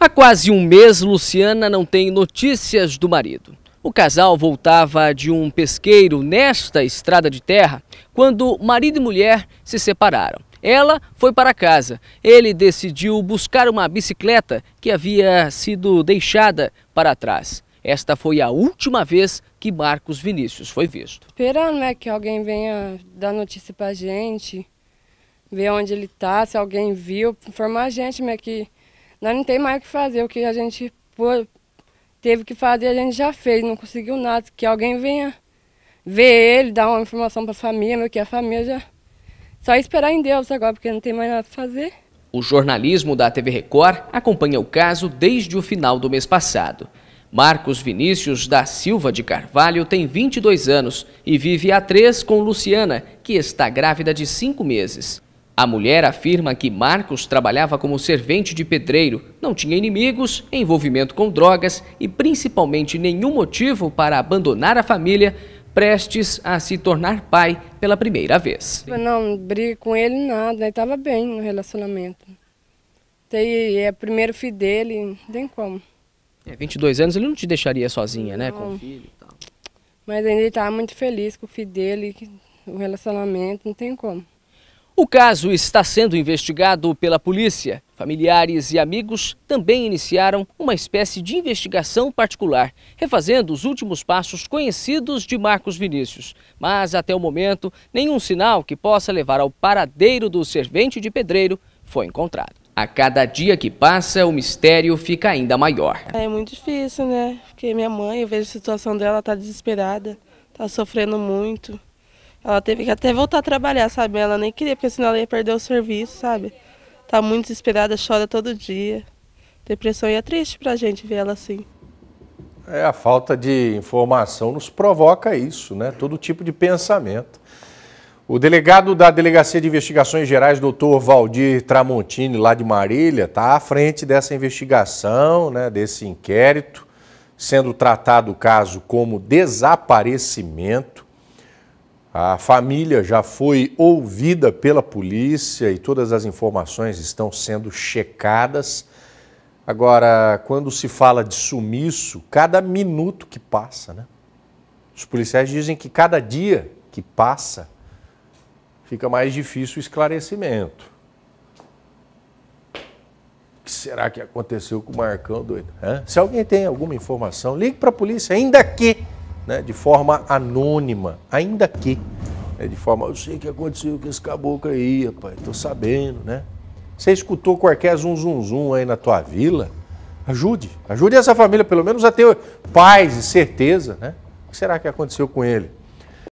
Há quase um mês, Luciana não tem notícias do marido. O casal voltava de um pesqueiro nesta estrada de terra quando marido e mulher se separaram. Ela foi para casa. Ele decidiu buscar uma bicicleta que havia sido deixada para trás. Esta foi a última vez que Marcos Vinícius foi visto. Esperando né, que alguém venha dar notícia para a gente, ver onde ele está, se alguém viu, informar a gente né, que nós não tem mais o que fazer. O que a gente teve que fazer, a gente já fez, não conseguiu nada. Que alguém venha ver ele, dar uma informação para a família, que a família já. Só esperar em Deus agora, porque não tem mais nada para fazer. O jornalismo da TV Record acompanha o caso desde o final do mês passado. Marcos Vinícius da Silva de Carvalho tem 22 anos e vive a três com Luciana, que está grávida de cinco meses. A mulher afirma que Marcos trabalhava como servente de pedreiro, não tinha inimigos, envolvimento com drogas e principalmente nenhum motivo para abandonar a família, prestes a se tornar pai pela primeira vez. não, briga com ele nada, ele estava bem no relacionamento. Tem, é o primeiro filho dele, não tem como. É, 22 anos ele não te deixaria sozinha, não. né, com o filho e tal. Mas ainda ele estava muito feliz com o filho dele, o relacionamento, não tem como. O caso está sendo investigado pela polícia. Familiares e amigos também iniciaram uma espécie de investigação particular, refazendo os últimos passos conhecidos de Marcos Vinícius. Mas até o momento, nenhum sinal que possa levar ao paradeiro do servente de pedreiro foi encontrado. A cada dia que passa, o mistério fica ainda maior. É muito difícil, né? Porque minha mãe, eu vejo a situação dela, está desesperada, está sofrendo muito. Ela teve que até voltar a trabalhar, sabe? Ela nem queria, porque senão ela ia perder o serviço, sabe? Tá muito desesperada, chora todo dia. Depressão e é triste pra gente ver ela assim. É, a falta de informação nos provoca isso, né? Todo tipo de pensamento. O delegado da Delegacia de Investigações Gerais, doutor Valdir Tramontini, lá de Marília, está à frente dessa investigação, né, desse inquérito, sendo tratado o caso como desaparecimento. A família já foi ouvida pela polícia e todas as informações estão sendo checadas. Agora, quando se fala de sumiço, cada minuto que passa, né? Os policiais dizem que cada dia que passa fica mais difícil o esclarecimento. O que será que aconteceu com o Marcão doido? Hã? Se alguém tem alguma informação, ligue para a polícia, ainda que né, de forma anônima, ainda que, né, de forma, eu sei o que aconteceu com esse caboclo aí, rapaz, tô sabendo, né? Você escutou qualquer zum, zum, zum aí na tua vila? Ajude, ajude essa família pelo menos a ter paz e certeza, né? O que será que aconteceu com ele?